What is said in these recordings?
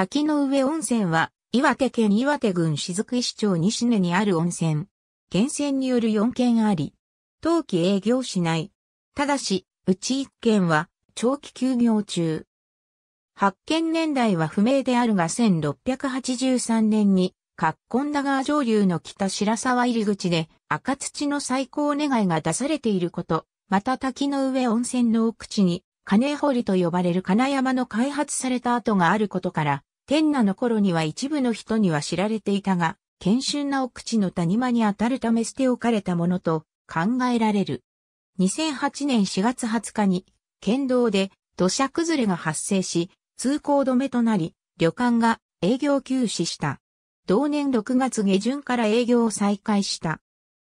滝の上温泉は、岩手県岩手郡雫石町西根にある温泉。源泉による4件あり、冬季営業しない。ただし、うち1件は、長期休業中。発見年代は不明であるが1683年に、葛根田川上流の北白沢入り口で赤土の最高願いが出されていること、また滝の上温泉の奥地に金掘りと呼ばれる金山の開発された跡があることから、天那の頃には一部の人には知られていたが、謙信な奥地の谷間に当たるため捨て置かれたものと考えられる。2008年4月20日に、県道で土砂崩れが発生し、通行止めとなり、旅館が営業休止した。同年6月下旬から営業を再開した。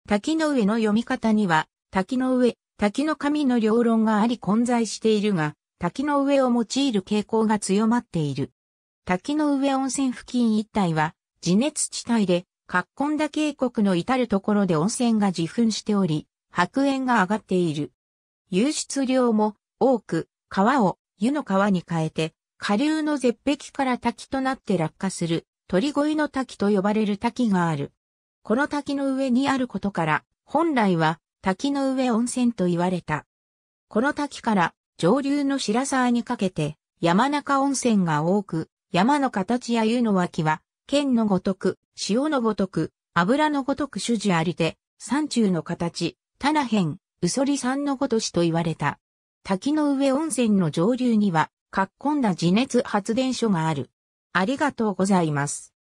滝の上の読み方には、滝の上、滝の神の両論があり混在しているが、滝の上を用いる傾向が強まっている。滝の上温泉付近一帯は、地熱地帯で、カッコンダ渓谷の至るところで温泉が自噴しており、白煙が上がっている。湧出量も多く、川を湯の川に変えて、下流の絶壁から滝となって落下する、鳥越の滝と呼ばれる滝がある。この滝の上にあることから、本来は滝の上温泉と言われた。この滝から上流の白沢にかけて山中温泉が多く、山の形や湯の脇は、剣のごとく、塩のごとく、油のごとく種樹ありて、山中の形、棚辺、うそり山のごとしと言われた。滝の上温泉の上流には、かっこんだ地熱発電所がある。ありがとうございます。